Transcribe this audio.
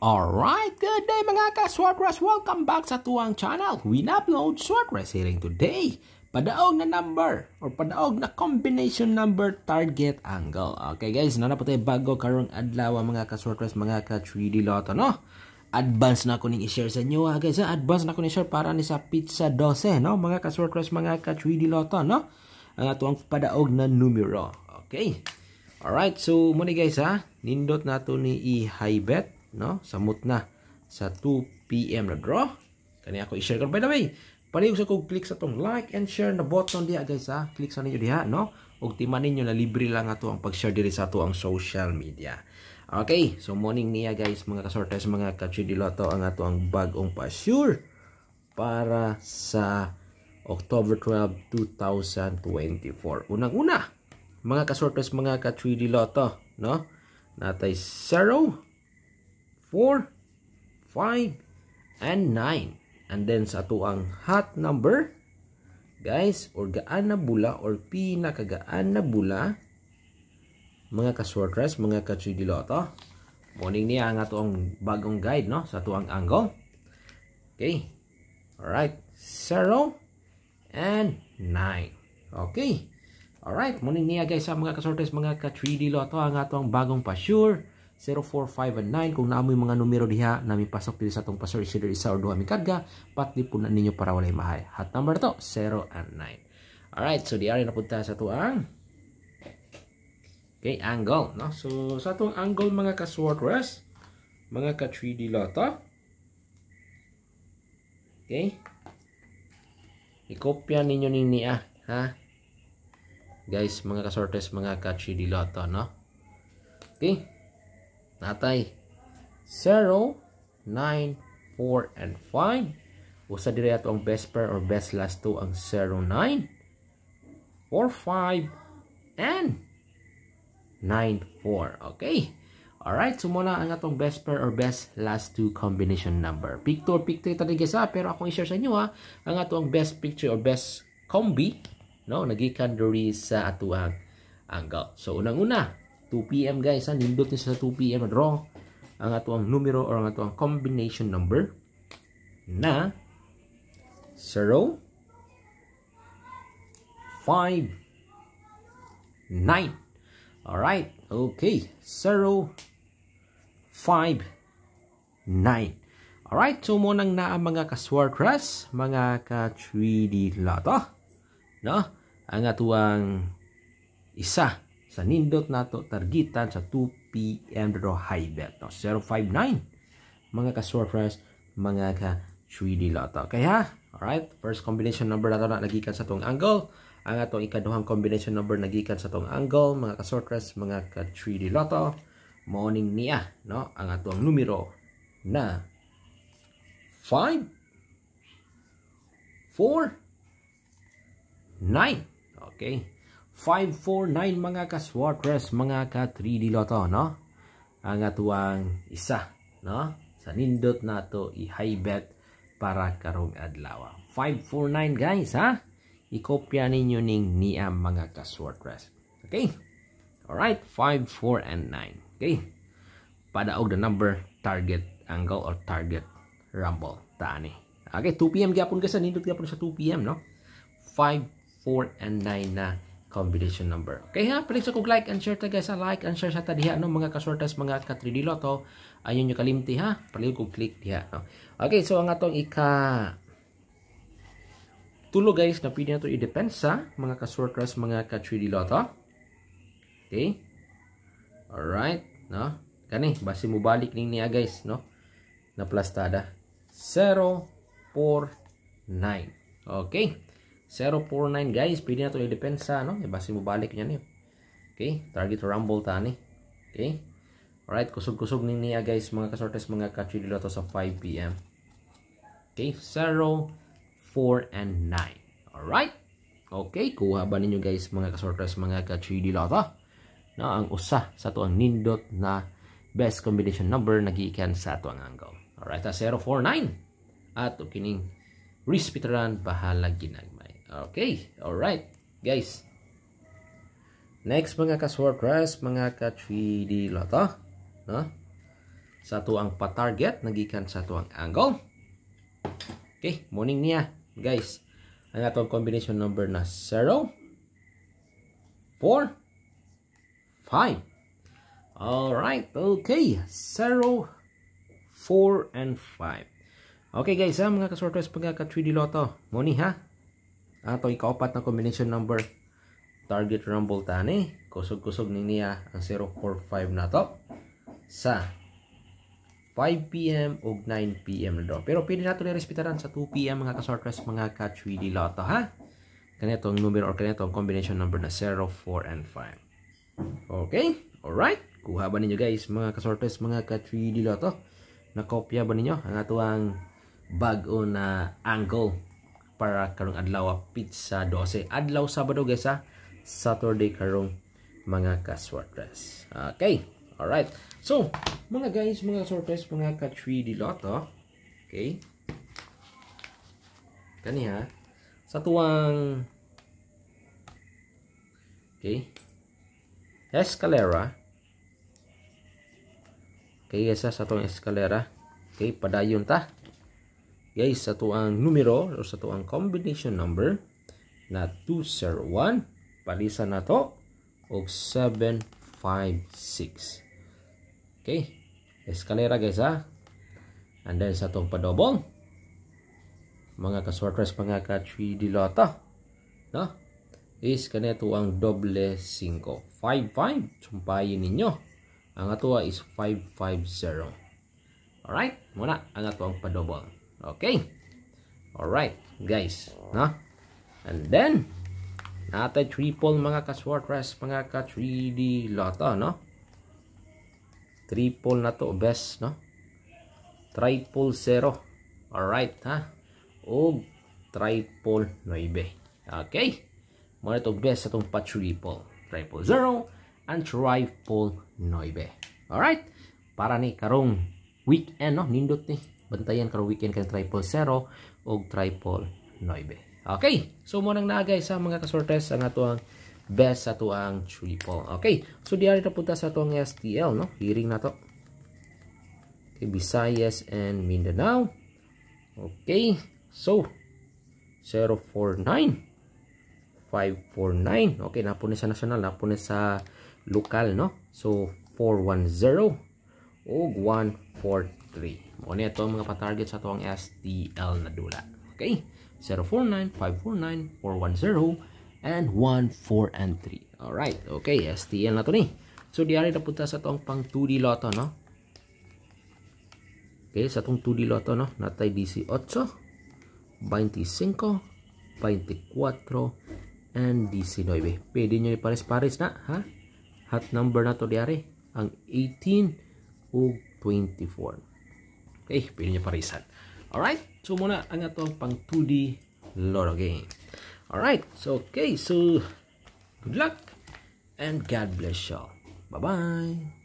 Alright, good day mga ka-Swordress! Welcome back sa tuwang channel! We upload Swordress hearing today! Padaog na number or padaog na combination number target angle. Okay guys, na po tayo bago karong adlaw mga ka-Swordress, mga ka-3D Lotto, no? Advance na ko ning i-share sa inyo ha ah, guys. Ha? Ah. Advance na ko ni share para ni sa Pizza 12, no? Mga ka-Swordress, mga ka-3D Lotto, no? Ang atuang padaog na numero. Okay? Alright, so muna guys ha, ah. nindot na ni i-high bet no samut na sa 2 pm na draw kani ako i-share kon by the way Paniyo sa kong click sa tong like and share na button diha guys ha. Click sa ninyo diha no. Ug timan ninyo na libre lang ato ang pag-share diri sa ato ang social media. Okay, so morning niya guys mga kasortes mga kachidiloto ang ato ang bagong pa-sure para sa October 12, 2024. Unang-una, mga kasortes mga kachidiloto, no? Natay 0 4, 5, and 9. And then sa tuang hot number, guys, or gaan na bula or pinakagaan na bula, mga ka mga ka Morning niya ang tuang bagong guide, no? Sa tuang ang angle. Okay. Alright. 0 and 9. Okay. Alright. Morning niya guys sa mga ka mga ka ang ato bagong pa-sure 0459 4, 5, and 9. Kung naamoy mga numero diha, nami pasok dito sa itong pastor isidro isa or duha mi karga, patlipunan ninyo para walay mahay. Hot number to, 0 and 9. Alright, so diari na punta sa tuang okay, angle. No? So sa itong angle mga ka-swordress, mga ka-3D lota, okay, ikopya ninyo nini ah, ha? Guys, mga ka-sortes, mga ka-3D lota, no? Okay natay 0 9 4 and 5 usa diri ato ang best pair or best last two ang 0 9 4 5 and 9 4 okay Alright, so muna ang atong best pair or best last two combination number. Picture, picture ito rin sa, pero akong i-share sa inyo ha, ang atong best picture or best combi, no, nagikan diri sa atuang angle. So, unang-una, 2pm guys ha nindot ni sa 2pm draw ang ato ang numero or ang ato ang combination number na 0 5 9 right okay 0 5 9 Alright, so mo nang naa mga ka-swartras, mga ka-3D Lotto, no? Ang atuang isa sa nindot nato targitan sa 2 p.m. ro high bet no 059 mga ka surfers mga ka 3D lotto kaya all right first combination number nato na nagikan sa tong angle ang atong ikaduhang combination number nagikan sa tong angle mga ka surfers mga ka 3D lotto morning niya no ang atong numero na 5 4 9 okay 549 mga ka-swatres, mga ka-3D Lotto, no? Ang atuang isa, no? Sa nindot na to, i-high bet para karong adlaw. 549 guys, ha? Ikopya ninyo ning niya mga ka-swatres. Okay? Alright, 5, 4, and 9. Okay? Padaog the number, target angle or target rumble. Tani. Okay, 2 p.m. gapon ka sa nindot gapon sa 2 p.m., no? 5, 4, and 9 na combination number. Okay ha? Please sa kong like and share ta guys. Ha? Like and share sa ta diha no? mga kasortas mga ka 3D Lotto. Ayun nyo kalimti ha. Please kong click diha. No? Okay, so ang atong ika tulo guys na pwede na ito i-depend sa mga kasortas mga ka 3D Lotto. Okay? Alright. No? Kani, basi mo balik ning niya guys. No? Naplastada. 0, 4, 9. Okay. 049 guys. Pwede na to i-depensa. No? Iba si mubalik niya niyo. Okay. Target rumble tani. Okay. Alright. Kusog-kusog ni niya guys. Mga kasortes mga kachililo to sa 5pm. Okay. 0, 4, and 9. Alright. Okay. Kuha ba ninyo guys mga kasortes mga kachililo to? No, ang usa sa to ang nindot na best combination number nagiikan sa to ang angle. Alright. 049. At ukining Rispitran bahala ginag. Okay, all right, guys. Next mga ka mga ka-3D loto. Ah. No? Sa ang pa-target, nagikan sa tuang angle. Okay, morning niya guys. Ang atong combination number na 0, 4, 5. All right, okay. 0, 4, and 5. Okay guys, ha, ah, mga ka mga ka-3D loto. Ah. Morning ha atong ikaupat na combination number target rumble tani kusog-kusog ni niya ang 045 na to sa 5pm o 9pm na pero pwede nato ni sa 2pm mga kasortres mga ka-3D loto ha kanitong numero or kanitong combination number na 04 and 5 okay alright kuha ba ninyo guys mga kasortres mga ka-3D loto nakopya ba ninyo ang atuang bago na angle para karong adlaw pizza 12 adlaw Sabado guys ha Saturday karong mga ka-sorpress okay alright so mga guys mga sorpress mga ka-3D lotto okay kani ha sa tuwang okay escalera okay guys ha sa tuwang escalera okay padayon ta guys sa tuang numero o sa tuang combination number na 201 palisan na to og 756 okay eskalera guys ha and then sa tuang padobong mga ka-sorters mga ka-3D lota no is kanya to ang doble 5 5 sumpayin ninyo ang ato is 550 alright muna ang ato ang padobong Okay. Alright, guys. No? And then, natin triple mga ka-swartress, mga ka-3D loto, no? Triple na to, best, no? Triple zero. Alright, ha? O triple 9. Okay? Mga ito best itong pa-triple. Triple zero and triple 9. Alright? Para ni karong weekend, no? Nindot ni bantayan karo weekend kan triple 0 og triple 9 okay so mo nang naagay sa mga kasortes ang atuang best sa tuang triple okay so diari na punta sa tuang STL no hearing na to okay, Visayas and Mindanao okay so 049 549 okay napunin sa national napunin sa local no so 410 og 143 mo ni ato mga pa-target sa atong STL na dula. Okay? 049, 549, 410 and 14 4 and 3. All right. Okay, STL na to ni. So diari na punta sa tong pang 2D loto no. Okay, sa tong 2D loto no, natay 8, 25, 24 and 19. Pwede nyo ni pares pares na, ha? Hot number na to diari, ang 18 ug 24. Okay, eh, pwede nyo parisan. Alright, so muna ang atong pang 2D Loro game. Alright, so okay, so good luck and God bless you. Bye-bye.